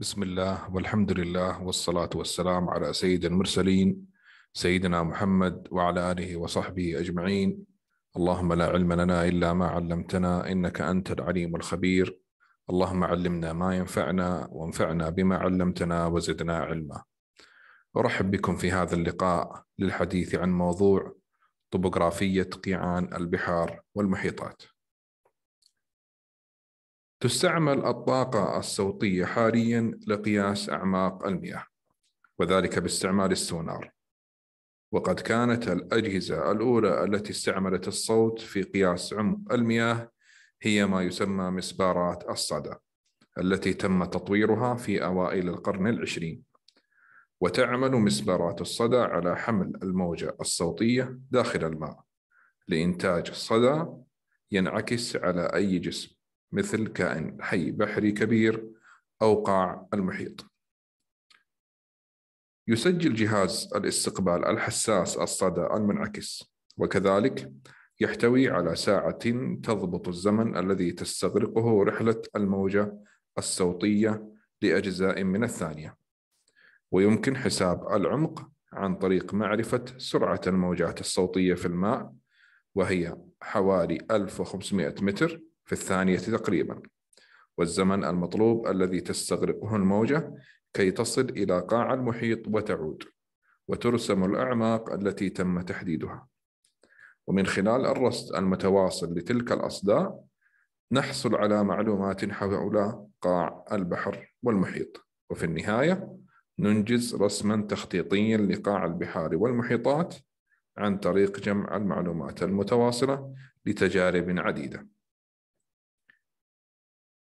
بسم الله والحمد لله والصلاة والسلام على سيد المرسلين سيدنا محمد وعلى آله وصحبه أجمعين اللهم لا علم لنا إلا ما علمتنا إنك أنت العليم الخبير اللهم علمنا ما ينفعنا وانفعنا بما علمتنا وزدنا علما أرحب بكم في هذا اللقاء للحديث عن موضوع طبوغرافية قيعان البحار والمحيطات تستعمل الطاقة الصوتية حاليا لقياس أعماق المياه وذلك باستعمال السونار وقد كانت الأجهزة الأولى التي استعملت الصوت في قياس عمق المياه هي ما يسمى مسبارات الصدى التي تم تطويرها في أوائل القرن العشرين وتعمل مسبارات الصدى على حمل الموجة الصوتية داخل الماء لإنتاج صدى ينعكس على أي جسم مثل كائن حي بحري كبير أو قاع المحيط يسجل جهاز الاستقبال الحساس الصدى المنعكس وكذلك يحتوي على ساعة تضبط الزمن الذي تستغرقه رحلة الموجة الصوتية لأجزاء من الثانية ويمكن حساب العمق عن طريق معرفة سرعة الموجات الصوتية في الماء وهي حوالي 1500 متر في الثانية تقريبا والزمن المطلوب الذي تستغرقه الموجة كي تصل إلى قاع المحيط وتعود وترسم الأعماق التي تم تحديدها ومن خلال الرصد المتواصل لتلك الأصداء نحصل على معلومات حول قاع البحر والمحيط وفي النهاية ننجز رسما تخطيطيا لقاع البحار والمحيطات عن طريق جمع المعلومات المتواصلة لتجارب عديدة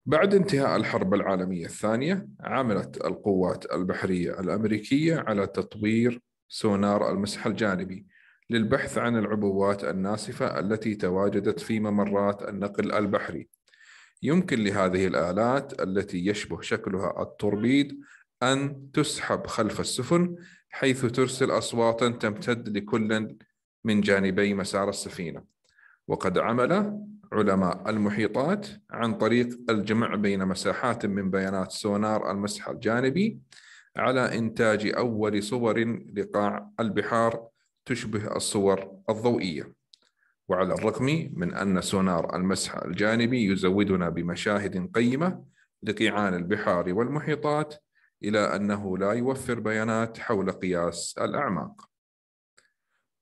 بعد انتهاء الحرب العالمية الثانية عملت القوات البحرية الأمريكية على تطوير سونار المسح الجانبي للبحث عن العبوات الناسفة التي تواجدت في ممرات النقل البحري يمكن لهذه الآلات التي يشبه شكلها التوربيد أن تسحب خلف السفن حيث ترسل أصواتا تمتد لكل من جانبي مسار السفينة وقد عمل علماء المحيطات عن طريق الجمع بين مساحات من بيانات سونار المسح الجانبي على إنتاج أول صور لقاع البحار تشبه الصور الضوئية وعلى الرغم من أن سونار المسح الجانبي يزودنا بمشاهد قيمة لقيعان البحار والمحيطات إلى أنه لا يوفر بيانات حول قياس الأعماق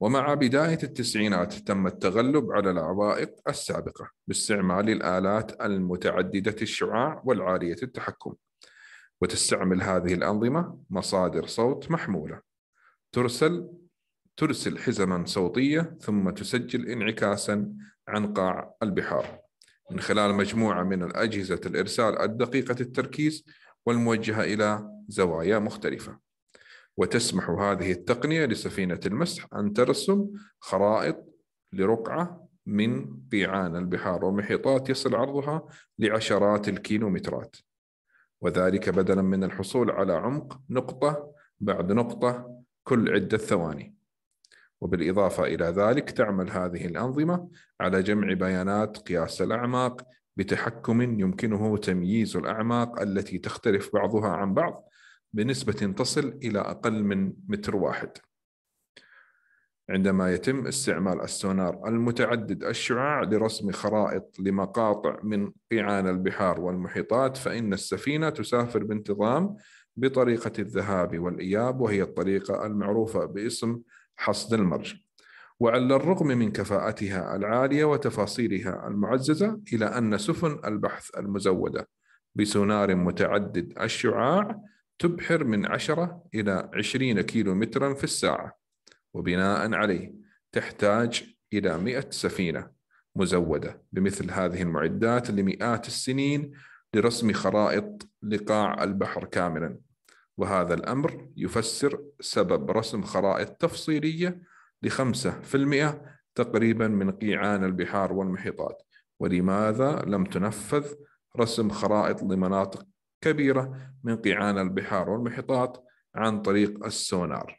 ومع بداية التسعينات تم التغلب على العوائق السابقة باستعمال الآلات المتعددة الشعاع والعالية التحكم وتستعمل هذه الأنظمة مصادر صوت محمولة ترسل ترسل حزما صوتية ثم تسجل انعكاسا عن قاع البحار من خلال مجموعة من الأجهزة الإرسال الدقيقة التركيز والموجهة إلى زوايا مختلفة وتسمح هذه التقنية لسفينة المسح أن ترسم خرائط لرقعة من قيعان البحار ومحيطات يصل عرضها لعشرات الكيلومترات وذلك بدلا من الحصول على عمق نقطة بعد نقطة كل عدة ثواني وبالإضافة إلى ذلك تعمل هذه الأنظمة على جمع بيانات قياس الأعماق بتحكم يمكنه تمييز الأعماق التي تختلف بعضها عن بعض بنسبة تصل إلى أقل من متر واحد عندما يتم استعمال السونار المتعدد الشعاع لرسم خرائط لمقاطع من قيعان البحار والمحيطات فإن السفينة تسافر بانتظام بطريقة الذهاب والإياب وهي الطريقة المعروفة باسم حصد المرج وعلى الرغم من كفاءتها العالية وتفاصيلها المعززة إلى أن سفن البحث المزودة بسونار متعدد الشعاع تبحر من 10 إلى 20 كيلو مترا في الساعة وبناء عليه تحتاج إلى 100 سفينة مزودة بمثل هذه المعدات لمئات السنين لرسم خرائط لقاع البحر كاملا وهذا الأمر يفسر سبب رسم خرائط تفصيلية لخمسة في المئة تقريبا من قيعان البحار والمحيطات ولماذا لم تنفذ رسم خرائط لمناطق كبيرة من قيعان البحار والمحيطات عن طريق السونار